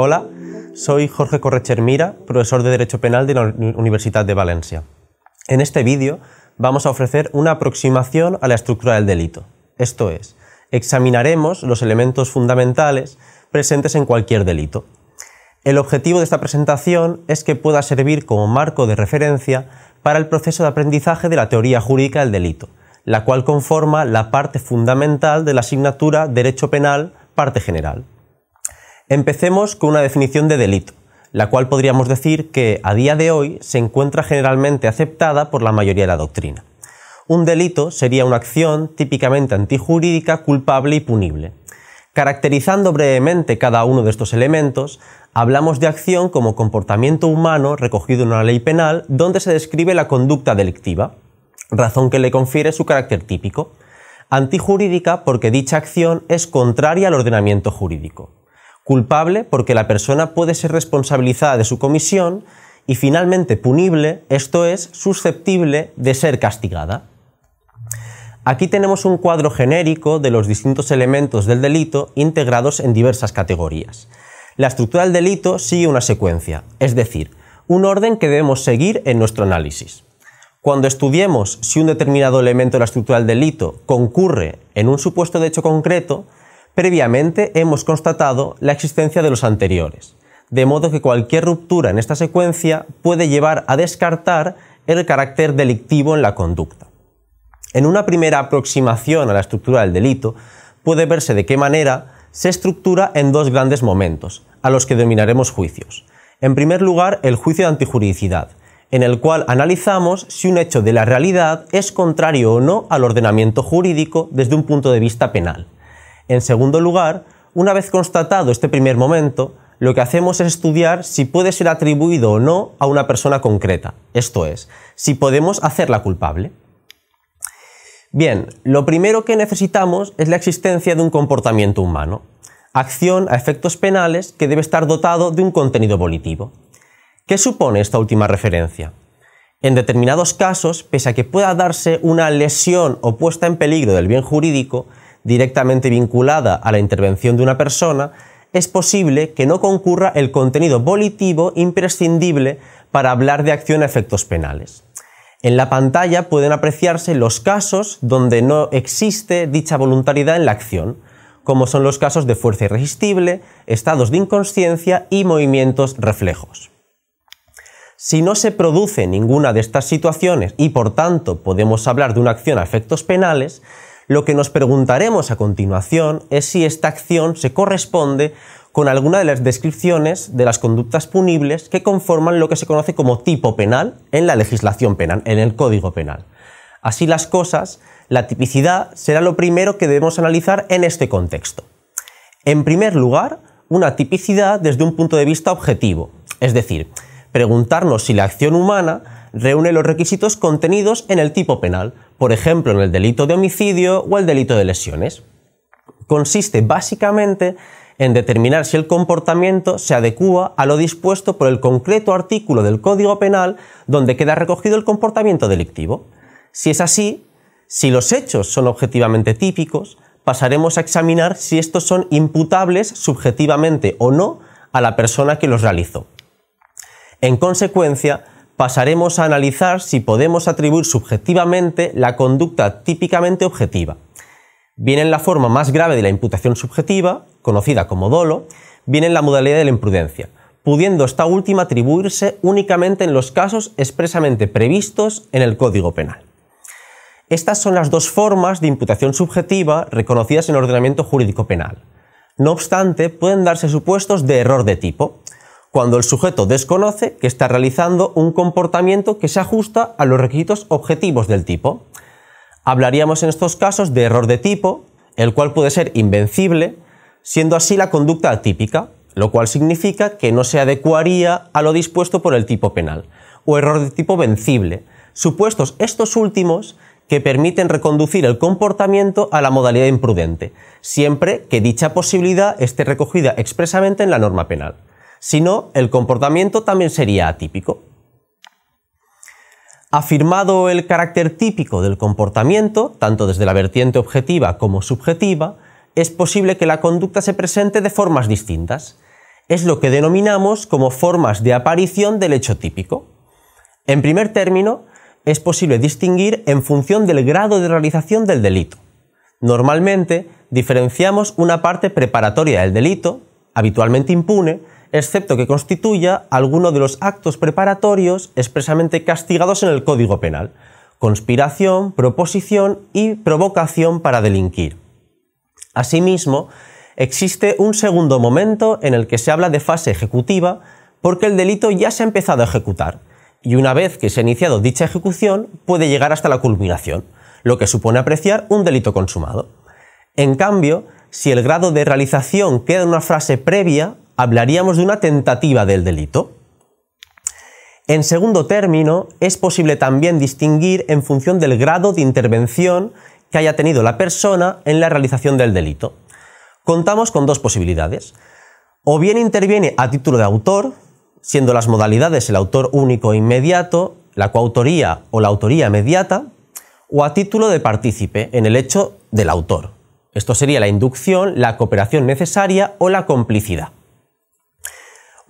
Hola, soy Jorge Correcher Mira, profesor de Derecho Penal de la Universidad de Valencia. En este vídeo vamos a ofrecer una aproximación a la estructura del delito. Esto es, examinaremos los elementos fundamentales presentes en cualquier delito. El objetivo de esta presentación es que pueda servir como marco de referencia para el proceso de aprendizaje de la teoría jurídica del delito, la cual conforma la parte fundamental de la asignatura Derecho Penal, parte general. Empecemos con una definición de delito, la cual podríamos decir que a día de hoy se encuentra generalmente aceptada por la mayoría de la doctrina. Un delito sería una acción típicamente antijurídica, culpable y punible. Caracterizando brevemente cada uno de estos elementos, hablamos de acción como comportamiento humano recogido en una ley penal donde se describe la conducta delictiva razón que le confiere su carácter típico. Antijurídica porque dicha acción es contraria al ordenamiento jurídico. Culpable porque la persona puede ser responsabilizada de su comisión y finalmente punible, esto es, susceptible de ser castigada. Aquí tenemos un cuadro genérico de los distintos elementos del delito integrados en diversas categorías. La estructura del delito sigue una secuencia, es decir, un orden que debemos seguir en nuestro análisis. Cuando estudiemos si un determinado elemento de la estructura del delito concurre en un supuesto de hecho concreto, previamente hemos constatado la existencia de los anteriores, de modo que cualquier ruptura en esta secuencia puede llevar a descartar el carácter delictivo en la conducta. En una primera aproximación a la estructura del delito, puede verse de qué manera se estructura en dos grandes momentos, a los que dominaremos juicios. En primer lugar, el juicio de antijuridicidad, en el cual analizamos si un hecho de la realidad es contrario o no al ordenamiento jurídico desde un punto de vista penal. En segundo lugar, una vez constatado este primer momento, lo que hacemos es estudiar si puede ser atribuido o no a una persona concreta, esto es, si podemos hacerla culpable. Bien, lo primero que necesitamos es la existencia de un comportamiento humano, acción a efectos penales que debe estar dotado de un contenido volitivo. ¿Qué supone esta última referencia? En determinados casos, pese a que pueda darse una lesión o puesta en peligro del bien jurídico, directamente vinculada a la intervención de una persona, es posible que no concurra el contenido volitivo imprescindible para hablar de acción a efectos penales. En la pantalla pueden apreciarse los casos donde no existe dicha voluntariedad en la acción, como son los casos de fuerza irresistible, estados de inconsciencia y movimientos reflejos. Si no se produce ninguna de estas situaciones y por tanto podemos hablar de una acción a efectos penales, lo que nos preguntaremos a continuación es si esta acción se corresponde con alguna de las descripciones de las conductas punibles que conforman lo que se conoce como tipo penal en la legislación penal, en el Código Penal. Así las cosas, la tipicidad será lo primero que debemos analizar en este contexto. En primer lugar, una tipicidad desde un punto de vista objetivo, es decir, preguntarnos si la acción humana reúne los requisitos contenidos en el tipo penal, por ejemplo en el delito de homicidio o el delito de lesiones. Consiste básicamente en determinar si el comportamiento se adecúa a lo dispuesto por el concreto artículo del Código Penal donde queda recogido el comportamiento delictivo. Si es así, si los hechos son objetivamente típicos, pasaremos a examinar si estos son imputables subjetivamente o no a la persona que los realizó. En consecuencia, pasaremos a analizar si podemos atribuir subjetivamente la conducta típicamente objetiva. Viene en la forma más grave de la imputación subjetiva, conocida como dolo, viene en la modalidad de la imprudencia, pudiendo esta última atribuirse únicamente en los casos expresamente previstos en el Código Penal. Estas son las dos formas de imputación subjetiva reconocidas en el ordenamiento jurídico penal. No obstante, pueden darse supuestos de error de tipo, cuando el sujeto desconoce que está realizando un comportamiento que se ajusta a los requisitos objetivos del tipo. Hablaríamos en estos casos de error de tipo, el cual puede ser invencible, siendo así la conducta atípica, lo cual significa que no se adecuaría a lo dispuesto por el tipo penal, o error de tipo vencible, supuestos estos últimos que permiten reconducir el comportamiento a la modalidad imprudente, siempre que dicha posibilidad esté recogida expresamente en la norma penal. Si no, el comportamiento también sería atípico. Afirmado el carácter típico del comportamiento, tanto desde la vertiente objetiva como subjetiva, es posible que la conducta se presente de formas distintas. Es lo que denominamos como formas de aparición del hecho típico. En primer término, es posible distinguir en función del grado de realización del delito. Normalmente, diferenciamos una parte preparatoria del delito, habitualmente impune, excepto que constituya alguno de los actos preparatorios expresamente castigados en el Código Penal, conspiración, proposición y provocación para delinquir. Asimismo, existe un segundo momento en el que se habla de fase ejecutiva porque el delito ya se ha empezado a ejecutar y una vez que se ha iniciado dicha ejecución puede llegar hasta la culminación, lo que supone apreciar un delito consumado. En cambio, si el grado de realización queda en una frase previa, hablaríamos de una tentativa del delito. En segundo término, es posible también distinguir en función del grado de intervención que haya tenido la persona en la realización del delito. Contamos con dos posibilidades. O bien interviene a título de autor, siendo las modalidades el autor único e inmediato, la coautoría o la autoría mediata, o a título de partícipe en el hecho del autor. Esto sería la inducción, la cooperación necesaria o la complicidad.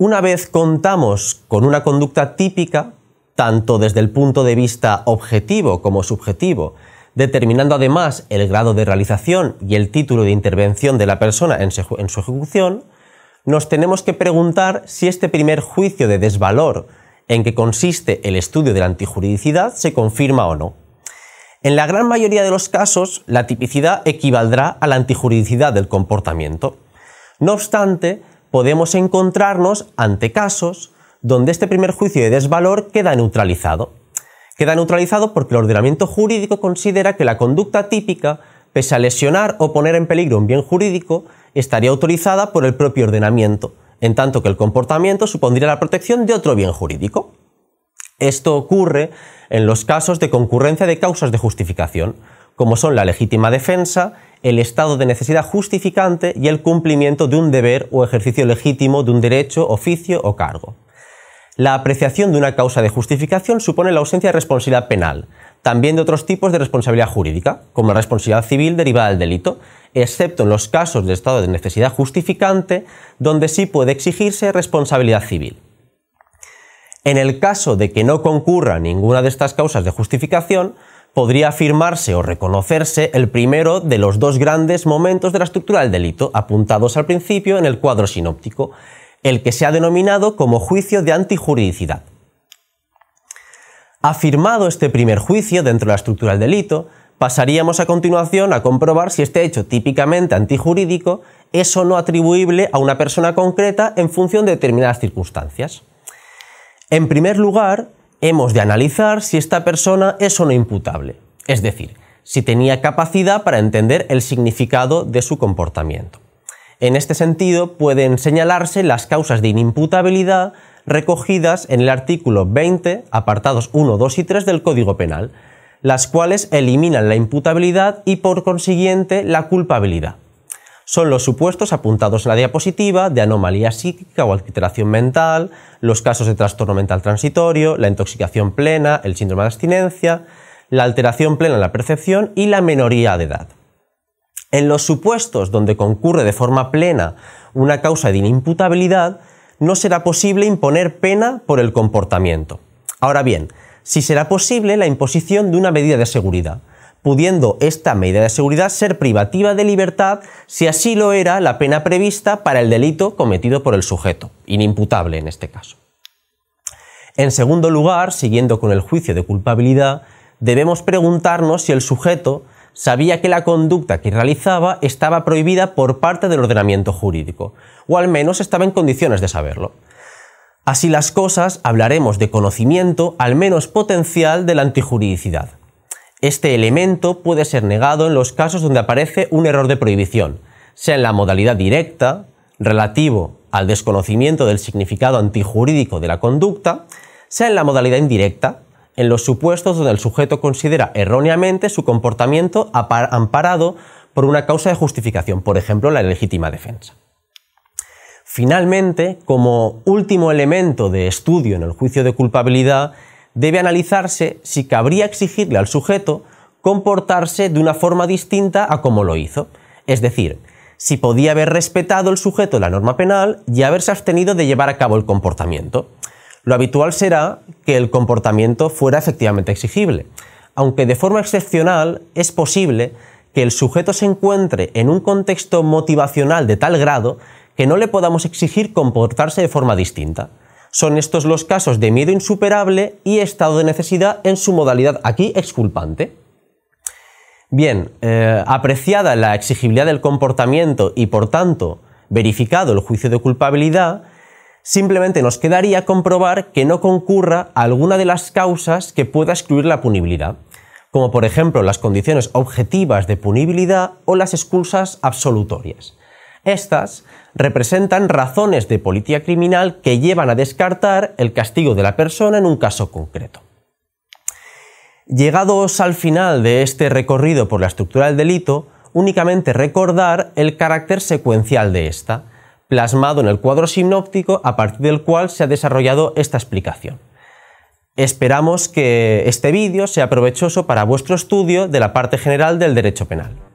Una vez contamos con una conducta típica, tanto desde el punto de vista objetivo como subjetivo, determinando además el grado de realización y el título de intervención de la persona en su, ejecución, nos tenemos que preguntar si este primer juicio de desvalor en que consiste el estudio de la antijuridicidad se confirma o no. En la gran mayoría de los casos, la tipicidad equivaldrá a la antijuridicidad del comportamiento. No obstante, podemos encontrarnos ante casos donde este primer juicio de desvalor queda neutralizado. Queda neutralizado porque el ordenamiento jurídico considera que la conducta típica, pese a lesionar o poner en peligro un bien jurídico, estaría autorizada por el propio ordenamiento, en tanto que el comportamiento supondría la protección de otro bien jurídico. Esto ocurre en los casos de concurrencia de causas de justificación, como son la legítima defensa el estado de necesidad justificante y el cumplimiento de un deber o ejercicio legítimo de un derecho, oficio o cargo. La apreciación de una causa de justificación supone la ausencia de responsabilidad penal, también de otros tipos de responsabilidad jurídica, como la responsabilidad civil derivada del delito, excepto en los casos de estado de necesidad justificante, donde sí puede exigirse responsabilidad civil. En el caso de que no concurra ninguna de estas causas de justificación, podría afirmarse o reconocerse el primero de los dos grandes momentos de la estructura del delito, apuntados al principio en el cuadro sinóptico, el que se ha denominado como juicio de antijuridicidad. Afirmado este primer juicio dentro de la estructura del delito, pasaríamos a continuación a comprobar si este hecho típicamente antijurídico es o no atribuible a una persona concreta en función de determinadas circunstancias. En primer lugar, hemos de analizar si esta persona es o no imputable, es decir, si tenía capacidad para entender el significado de su comportamiento. En este sentido, pueden señalarse las causas de inimputabilidad recogidas en el artículo 20, apartados 1, 2 y 3 del Código Penal, las cuales eliminan la imputabilidad y por consiguiente la culpabilidad son los supuestos apuntados en la diapositiva de anomalía psíquica o alteración mental, los casos de trastorno mental transitorio, la intoxicación plena, el síndrome de abstinencia, la alteración plena en la percepción y la menoría de edad. En los supuestos donde concurre de forma plena una causa de inimputabilidad, no será posible imponer pena por el comportamiento. Ahora bien, si será posible la imposición de una medida de seguridad, pudiendo esta medida de seguridad ser privativa de libertad si así lo era la pena prevista para el delito cometido por el sujeto, inimputable en este caso. En segundo lugar, siguiendo con el juicio de culpabilidad, debemos preguntarnos si el sujeto sabía que la conducta que realizaba estaba prohibida por parte del ordenamiento jurídico, o al menos estaba en condiciones de saberlo. Así las cosas, hablaremos de conocimiento, al menos potencial, de la antijuridicidad, este elemento puede ser negado en los casos donde aparece un error de prohibición, sea en la modalidad directa, relativo al desconocimiento del significado antijurídico de la conducta, sea en la modalidad indirecta, en los supuestos donde el sujeto considera erróneamente su comportamiento amparado por una causa de justificación, por ejemplo, la legítima defensa. Finalmente, como último elemento de estudio en el juicio de culpabilidad, debe analizarse si cabría exigirle al sujeto comportarse de una forma distinta a como lo hizo, es decir, si podía haber respetado el sujeto la norma penal y haberse abstenido de llevar a cabo el comportamiento. Lo habitual será que el comportamiento fuera efectivamente exigible, aunque de forma excepcional es posible que el sujeto se encuentre en un contexto motivacional de tal grado que no le podamos exigir comportarse de forma distinta. Son estos los casos de miedo insuperable y estado de necesidad en su modalidad aquí exculpante. Bien, eh, apreciada la exigibilidad del comportamiento y por tanto verificado el juicio de culpabilidad, simplemente nos quedaría comprobar que no concurra alguna de las causas que pueda excluir la punibilidad, como por ejemplo las condiciones objetivas de punibilidad o las excusas absolutorias. Estas representan razones de política criminal que llevan a descartar el castigo de la persona en un caso concreto. Llegados al final de este recorrido por la estructura del delito, únicamente recordar el carácter secuencial de esta, plasmado en el cuadro sinóptico a partir del cual se ha desarrollado esta explicación. Esperamos que este vídeo sea provechoso para vuestro estudio de la parte general del derecho penal.